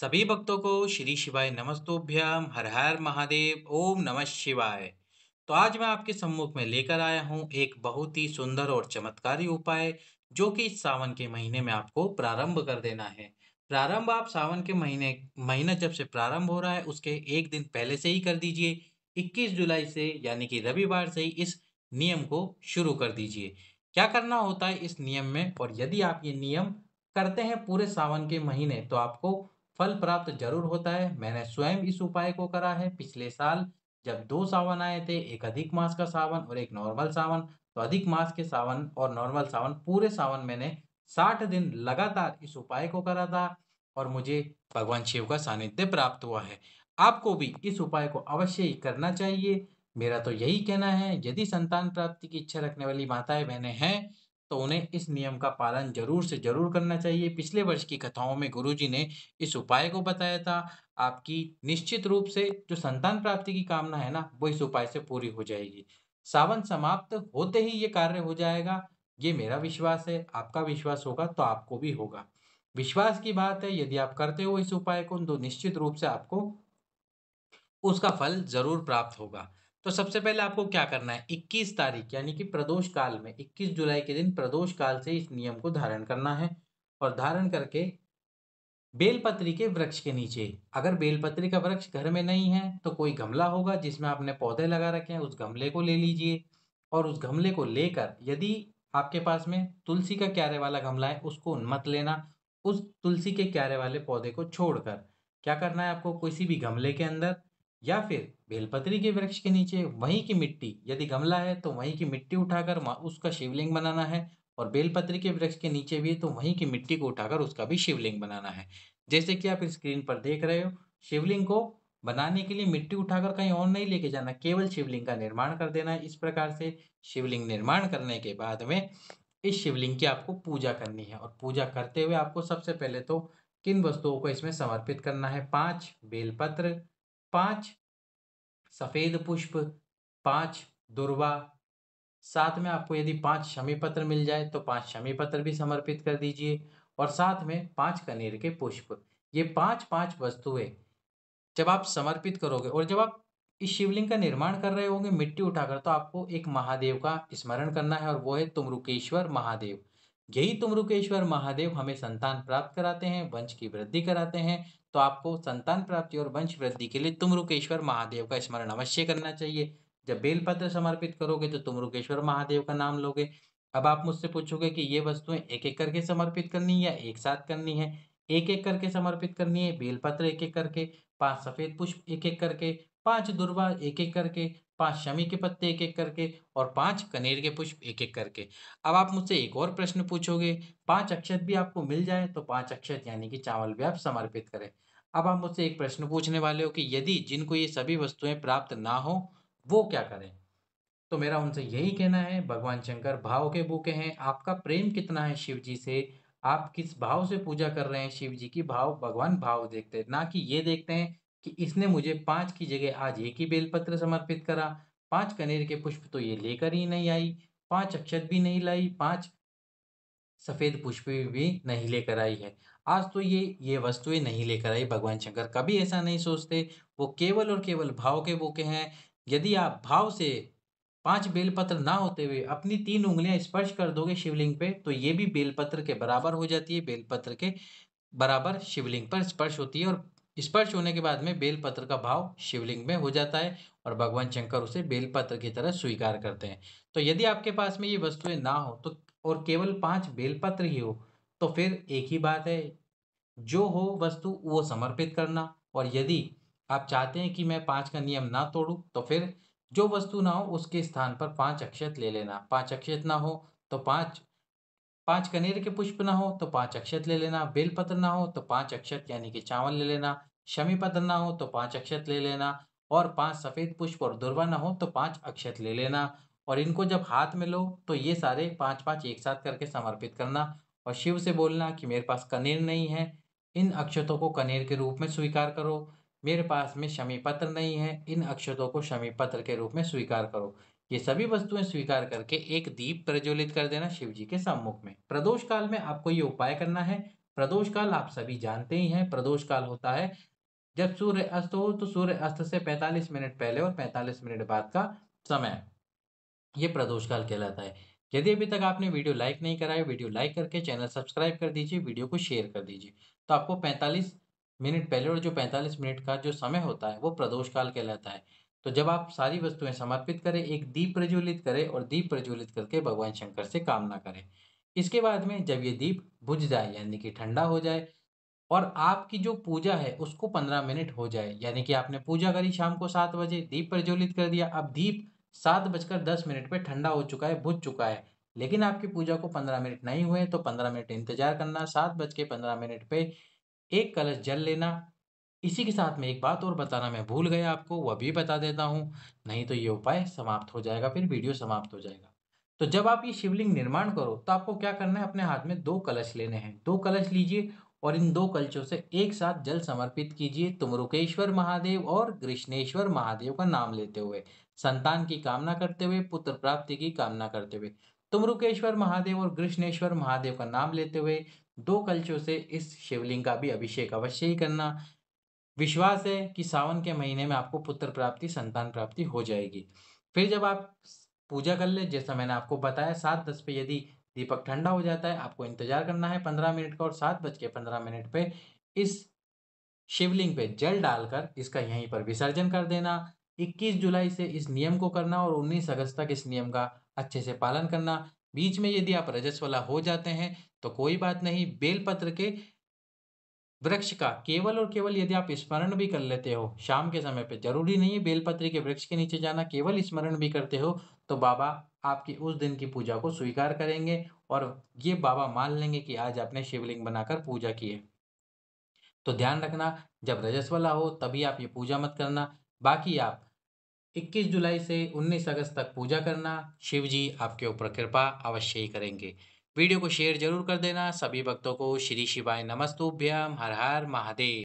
सभी भक्तों को श्री शिवाय नमस्तोभ्यम हर हर महादेव ओम नमः शिवाय तो आज मैं आपके सम्मुख में लेकर आया हूँ एक बहुत ही सुंदर और चमत्कारी उपाय जो कि सावन के महीने में आपको प्रारंभ कर देना है प्रारंभ आप सावन के महीने महीना जब से प्रारंभ हो रहा है उसके एक दिन पहले से ही कर दीजिए 21 जुलाई से यानी कि रविवार से ही इस नियम को शुरू कर दीजिए क्या करना होता है इस नियम में और यदि आप ये नियम करते हैं पूरे सावन के महीने तो आपको फल प्राप्त जरूर होता है मैंने स्वयं इस उपाय को करा है पिछले साल जब दो सावन आए थे एक अधिक मास का सावन और एक नॉर्मल सावन तो अधिक मास के सावन और नॉर्मल सावन पूरे सावन मैंने साठ दिन लगातार इस उपाय को करा था और मुझे भगवान शिव का सानिध्य प्राप्त हुआ है आपको भी इस उपाय को अवश्य ही करना चाहिए मेरा तो यही कहना है यदि संतान प्राप्ति की इच्छा रखने वाली माताएं बहनें हैं तो उन्हें इस नियम का पालन जरूर से जरूर करना चाहिए पिछले वर्ष की कथाओं में गुरुजी ने इस उपाय को बताया था आपकी निश्चित रूप से जो संतान प्राप्ति की कामना है ना वो इस उपाय से पूरी हो जाएगी सावन समाप्त होते ही ये कार्य हो जाएगा ये मेरा विश्वास है आपका विश्वास होगा तो आपको भी होगा विश्वास की बात है यदि आप करते हो इस उपाय को तो निश्चित रूप से आपको उसका फल जरूर प्राप्त होगा तो सबसे पहले आपको क्या करना है 21 तारीख यानी कि प्रदोष काल में 21 जुलाई के दिन प्रदोष काल से इस नियम को धारण करना है और धारण करके बेलपत्री के वृक्ष के नीचे अगर बेलपत्री का वृक्ष घर में नहीं है तो कोई गमला होगा जिसमें आपने पौधे लगा रखे हैं उस गमले को ले लीजिए और उस गमले को लेकर यदि आपके पास में तुलसी का क्यारे वाला गमला है उसको मत लेना उस तुलसी के क्यारे वाले पौधे को छोड़कर क्या करना है आपको किसी भी गमले के अंदर या फिर बेलपत्री के वृक्ष के नीचे वहीं की मिट्टी यदि गमला है तो वहीं की मिट्टी उठाकर उसका शिवलिंग बनाना है और बेलपत्री के वृक्ष के नीचे भी तो वहीं की मिट्टी को उठाकर उसका भी शिवलिंग बनाना है जैसे कि आप स्क्रीन पर देख रहे हो शिवलिंग को बनाने के लिए मिट्टी उठाकर कहीं और नहीं लेके जाना केवल शिवलिंग का निर्माण कर देना है इस प्रकार से शिवलिंग निर्माण करने के बाद में इस शिवलिंग की आपको पूजा करनी है और पूजा करते हुए आपको सबसे पहले तो किन वस्तुओं को इसमें समर्पित करना है पाँच बेलपत्र पाँच सफ़ेद पुष्प पाँच दुर्वा साथ में आपको यदि पाँच शमी पत्र मिल जाए तो पाँच शमी पत्र भी समर्पित कर दीजिए और साथ में पाँच कनेर के पुष्प ये पाँच पाँच वस्तुएं जब आप समर्पित करोगे और जब आप इस शिवलिंग का निर्माण कर रहे होंगे मिट्टी उठाकर तो आपको एक महादेव का स्मरण करना है और वो है तुमरुकेश्वर महादेव यही तुमरुकेश्वर महादेव हमें संतान प्राप्त कराते हैं वंश की वृद्धि कराते हैं तो आपको संतान प्राप्ति और वंश वृद्धि के लिए तुमरुकेश्वर महादेव का स्मरण अवश्य करना चाहिए जब बेलपत्र समर्पित करोगे तो तुमरुकेश्वर महादेव का नाम लोगे अब आप मुझसे पूछोगे कि ये वस्तुएं एक एक करके समर्पित करनी है या एक साथ करनी है एक एक करके समर्पित करनी है बेलपत्र एक एक करके पांच सफेद पुष्प एक एक करके पांच दुर्वा एक एक करके पांच शमी के पत्ते एक एक करके और पांच कनेर के पुष्प एक एक करके अब आप मुझसे एक और प्रश्न पूछोगे पांच अक्षत भी आपको मिल जाए तो पांच अक्षत यानी कि चावल भी आप समर्पित करें अब आप मुझसे एक प्रश्न पूछने वाले हो कि यदि जिनको ये सभी वस्तुएं प्राप्त ना हो वो क्या करें तो मेरा उनसे यही कहना है भगवान शंकर भाव के भूखे हैं आपका प्रेम कितना है शिव जी से आप किस भाव से पूजा कर रहे हैं शिव जी की भाव भगवान भाव देखते हैं ना कि ये देखते हैं कि इसने मुझे पांच की जगह आज एक ही बेलपत्र समर्पित करा पांच कनेर के पुष्प तो ये लेकर ही नहीं आई पांच अक्षत भी नहीं लाई पांच सफेद पुष्प भी नहीं लेकर आई है आज तो ये ये वस्तुएं नहीं लेकर आई भगवान शंकर कभी ऐसा नहीं सोचते वो केवल और केवल भाव के बोके हैं यदि आप भाव से पांच बेलपत्र ना होते हुए अपनी तीन उंगलियां स्पर्श कर दोगे शिवलिंग पे तो ये भी बेलपत्र के बराबर हो जाती है बेलपत्र के बराबर शिवलिंग पर स्पर्श होती है और स्पर्श होने के बाद में बेलपत्र का भाव शिवलिंग में हो जाता है और भगवान शंकर उसे बेलपत्र की तरह स्वीकार करते हैं तो यदि आपके पास में ये वस्तुएं ना हो तो और केवल पांच बेलपत्र ही हो तो फिर एक ही बात है जो हो वस्तु वो समर्पित करना और यदि आप चाहते हैं कि मैं पाँच का नियम ना तोड़ूँ तो फिर जो वस्तु ना हो उसके स्थान पर पाँच अक्षत ले लेना पाँच अक्षत ना हो तो पाँच पाँच कनेर के पुष्प ना हो तो पाँच अक्षत ले लेना बेलपत्र ना हो तो पाँच अक्षत यानी कि चावल ले लेना शमी पत्र ना हो तो पाँच अक्षत ले लेना और पाँच सफ़ेद पुष्प और दुर्वा ना हो तो पाँच अक्षत ले लेना और इनको जब हाथ में लो तो ये सारे पाँच पाँच एक साथ करके समर्पित करना और शिव से बोलना कि मेरे पास कनेर नहीं है इन अक्षतों को कनेर के रूप में स्वीकार करो मेरे पास में शमी पत्र नहीं है इन अक्षतों को शमी पत्र के रूप में स्वीकार करो ये सभी वस्तुएं स्वीकार करके एक दीप प्रज्वलित कर देना शिव जी के सम्मुख में प्रदोष काल में आपको ये उपाय करना है प्रदोष काल आप सभी जानते ही हैं प्रदोष काल होता है जब सूर्य अस्त हो तो सूर्य अस्त से 45 मिनट पहले और 45 मिनट बाद का समय ये प्रदोष काल कहलाता है यदि अभी तक आपने वीडियो लाइक नहीं कराया वीडियो लाइक करके चैनल सब्सक्राइब कर दीजिए वीडियो को शेयर कर दीजिए तो आपको 45 मिनट पहले और जो 45 मिनट का जो समय होता है वो प्रदोष काल कहलाता है तो जब आप सारी वस्तुएं समर्पित करें एक दीप प्रज्वलित करें और दीप प्रज्वलित करके भगवान शंकर से कामना करें इसके बाद में जब ये दीप बुझ जाए यानी कि ठंडा हो जाए और आपकी जो पूजा है उसको पंद्रह मिनट हो जाए यानी कि आपने पूजा करी शाम को सात बजे दीप प्रज्वलित कर दिया अब दीप सात बजकर दस मिनट पे ठंडा हो चुका है बुझ चुका है लेकिन आपकी पूजा को पंद्रह मिनट नहीं हुए तो पंद्रह मिनट इंतजार करना सात बज के पंद्रह मिनट पे एक कलश जल लेना इसी के साथ में एक बात और बताना मैं भूल गया आपको वह भी बता देता हूँ नहीं तो ये उपाय समाप्त हो जाएगा फिर वीडियो समाप्त हो जाएगा तो जब आप ये शिवलिंग निर्माण करो तो आपको क्या करना है अपने हाथ में दो कलश लेने हैं दो कलश लीजिए और इन दो कलशों से एक साथ जल समर्पित कीजिए तुमरुकेश्वर महादेव और कृष्णेश्वर महादेव का नाम लेते हुए संतान की कामना करते हुए पुत्र प्राप्ति की कामना करते हुए तुमरुकेश्वर महादेव और कृष्णेश्वर महादेव का नाम लेते हुए दो कलशों से इस शिवलिंग का भी अभिषेक अवश्य ही करना विश्वास है कि सावन के महीने में आपको पुत्र प्राप्ति संतान प्राप्ति हो जाएगी फिर जब आप पूजा कर ले जैसा मैंने आपको बताया सात दस पे यदि दीपक ठंडा हो जाता है आपको इंतजार करना है पंद्रह मिनट का और सात बज के पंद्रह मिनट पे इस शिवलिंग पे जल डालकर इसका यहीं पर विसर्जन कर देना 21 जुलाई से इस नियम को करना और 19 अगस्त तक इस नियम का अच्छे से पालन करना बीच में यदि आप रजस्वला हो जाते हैं तो कोई बात नहीं बेलपत्र के वृक्ष का केवल और केवल यदि आप स्मरण भी कर लेते हो शाम के समय पे जरूरी नहीं है बेलपत्री के वृक्ष के नीचे जाना केवल स्मरण भी करते हो तो बाबा आपकी उस दिन की पूजा को स्वीकार करेंगे और ये बाबा मान लेंगे कि आज आपने शिवलिंग बनाकर पूजा की है तो ध्यान रखना जब रजस वाला हो तभी आप ये पूजा मत करना बाकी आप 21 जुलाई से 19 अगस्त तक पूजा करना शिव जी आपके ऊपर कृपा अवश्य ही करेंगे वीडियो को शेयर जरूर कर देना सभी भक्तों को श्री शिवाय नमस्तुभ्यम हर हर महादेव